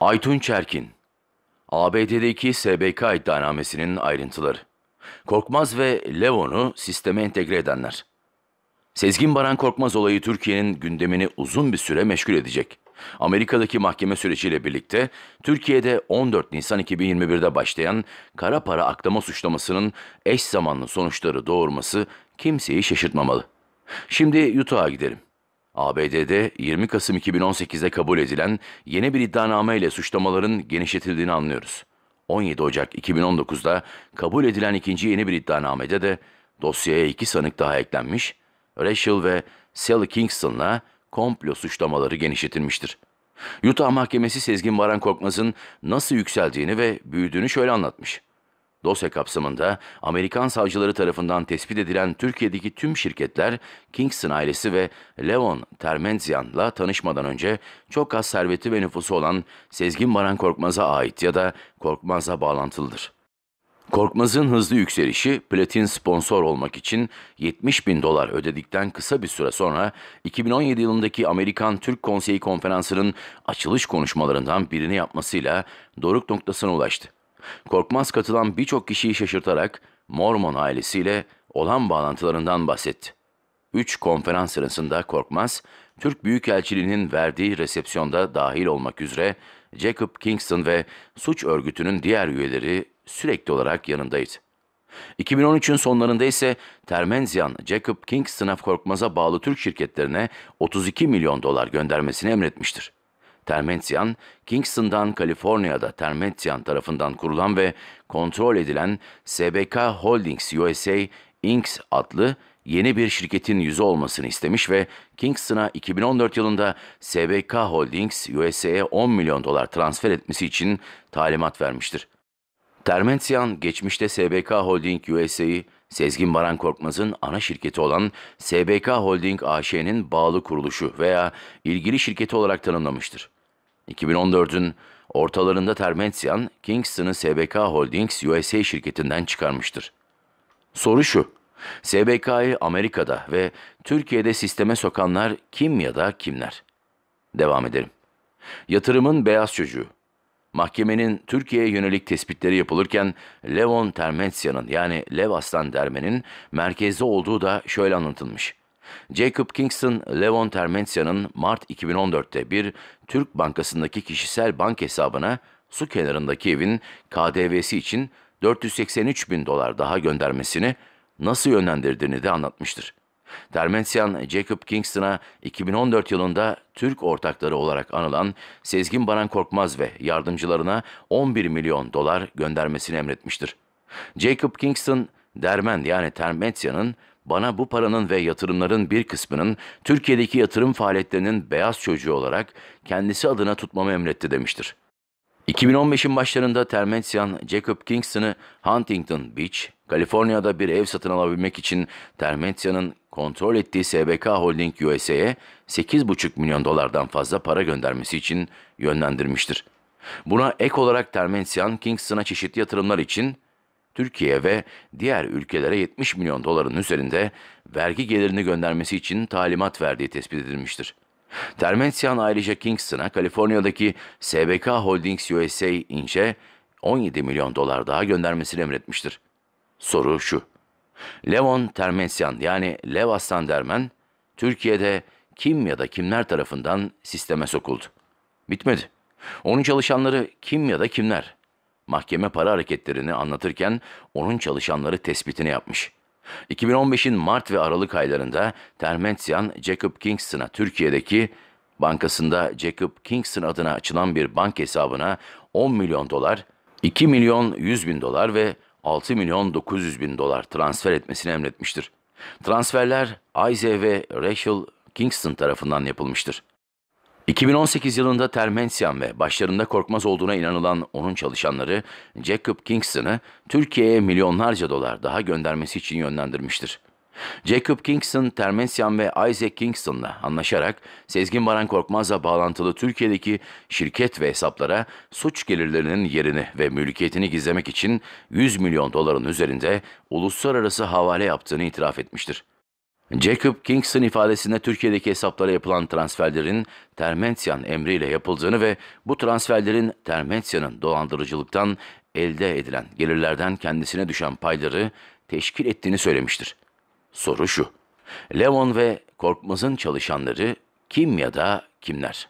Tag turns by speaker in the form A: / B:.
A: Aytun Çerkin ABD'deki SBK iddianamesinin ayrıntıları Korkmaz ve Levon'u sisteme entegre edenler Sezgin Baran Korkmaz olayı Türkiye'nin gündemini uzun bir süre meşgul edecek. Amerika'daki mahkeme süreciyle birlikte Türkiye'de 14 Nisan 2021'de başlayan kara para aklama suçlamasının eş zamanlı sonuçları doğurması kimseyi şaşırtmamalı. Şimdi Utah'a gidelim. ABD'de 20 Kasım 2018'de kabul edilen yeni bir iddianame ile suçlamaların genişletildiğini anlıyoruz. 17 Ocak 2019'da kabul edilen ikinci yeni bir iddianamede de dosyaya iki sanık daha eklenmiş, Rachel ve Sally Kingston'la komplo suçlamaları genişletilmiştir. Utah Mahkemesi Sezgin Baran Korkmaz'ın nasıl yükseldiğini ve büyüdüğünü şöyle anlatmış. Dosya kapsamında Amerikan savcıları tarafından tespit edilen Türkiye'deki tüm şirketler Kingston ailesi ve Leon Termenzian'la tanışmadan önce çok az serveti ve nüfusu olan Sezgin Baran Korkmaz'a ait ya da Korkmaz'a bağlantılıdır. Korkmaz'ın hızlı yükselişi platin sponsor olmak için 70 bin dolar ödedikten kısa bir süre sonra 2017 yılındaki Amerikan Türk Konseyi Konferansı'nın açılış konuşmalarından birini yapmasıyla doruk noktasına ulaştı. Korkmaz katılan birçok kişiyi şaşırtarak Mormon ailesiyle olan bağlantılarından bahsetti. Üç konferans sırasında Korkmaz, Türk Büyükelçiliğinin verdiği resepsiyonda dahil olmak üzere Jacob Kingston ve suç örgütünün diğer üyeleri sürekli olarak yanındaydı. 2013'ün sonlarında ise Termenzian, Jacob Kingston'a Korkmaz'a bağlı Türk şirketlerine 32 milyon dolar göndermesini emretmiştir. Termentian, Kingston'dan Kaliforniya'da Termentian tarafından kurulan ve kontrol edilen SBK Holdings USA Inc. adlı yeni bir şirketin yüzü olmasını istemiş ve Kingston'a 2014 yılında SBK Holdings USA'ye 10 milyon dolar transfer etmesi için talimat vermiştir. Termentian geçmişte SBK Holding USA'yı Sezgin Baran Korkmaz'ın ana şirketi olan SBK Holding AŞ'nin bağlı kuruluşu veya ilgili şirketi olarak tanımlamıştır. 2014'ün ortalarında Termentsian, Kingston'ı SBK Holdings USA şirketinden çıkarmıştır. Soru şu, SBK'yı Amerika'da ve Türkiye'de sisteme sokanlar kim ya da kimler? Devam edelim. Yatırımın beyaz çocuğu, Mahkemenin Türkiye'ye yönelik tespitleri yapılırken Levon Termensya'nın yani Lev Aslan Dermen'in merkezde olduğu da şöyle anlatılmış. Jacob Kingston, Levon Termensya'nın Mart 2014'te bir Türk bankasındaki kişisel bank hesabına su kenarındaki evin KDV'si için 483 bin dolar daha göndermesini nasıl yönlendirdiğini de anlatmıştır. Dermensyan, Jacob Kingston'a 2014 yılında Türk ortakları olarak anılan Sezgin Baran Korkmaz ve yardımcılarına 11 milyon dolar göndermesini emretmiştir. Jacob Kingston, Dermen yani Termetsya'nın bana bu paranın ve yatırımların bir kısmının Türkiye'deki yatırım faaliyetlerinin beyaz çocuğu olarak kendisi adına tutmamı emretti demiştir. 2015'in başlarında Termensyan, Jacob Kingston'ı Huntington Beach, Kaliforniya'da bir ev satın alabilmek için Termentia'nın kontrol ettiği SBK Holding USA'ye 8,5 milyon dolardan fazla para göndermesi için yönlendirmiştir. Buna ek olarak Termentian, Kingston'a çeşitli yatırımlar için Türkiye ve diğer ülkelere 70 milyon doların üzerinde vergi gelirini göndermesi için talimat verdiği tespit edilmiştir. Termentian ayrıca Kingston'a Kaliforniya'daki SBK Holdings USA Inc.'e 17 milyon dolar daha göndermesini emretmiştir. Soru şu. Levon Termensyan yani Lev Aslan Dermen, Türkiye'de kim ya da kimler tarafından sisteme sokuldu? Bitmedi. Onun çalışanları kim ya da kimler? Mahkeme para hareketlerini anlatırken onun çalışanları tespitini yapmış. 2015'in Mart ve Aralık aylarında Termensyan, Jacob Kingston'a Türkiye'deki bankasında Jacob Kingston adına açılan bir bank hesabına 10 milyon dolar, 2 milyon 100 bin dolar ve 6 milyon 900 bin dolar transfer etmesini emretmiştir. Transferler Isaac ve Rachel Kingston tarafından yapılmıştır. 2018 yılında Termensian ve başlarında korkmaz olduğuna inanılan onun çalışanları Jacob Kingston'ı Türkiye'ye milyonlarca dolar daha göndermesi için yönlendirmiştir. Jacob Kingston, Termesyan ve Isaac Kingston'la anlaşarak Sezgin Baran Korkmaz'la bağlantılı Türkiye'deki şirket ve hesaplara suç gelirlerinin yerini ve mülkiyetini gizlemek için 100 milyon doların üzerinde uluslararası havale yaptığını itiraf etmiştir. Jacob Kingston ifadesinde Türkiye'deki hesaplara yapılan transferlerin Termensyan emriyle yapıldığını ve bu transferlerin Termensyan'ın dolandırıcılıktan elde edilen gelirlerden kendisine düşen payları teşkil ettiğini söylemiştir. Soru şu, Levon ve Korkmaz'ın çalışanları kim ya da kimler?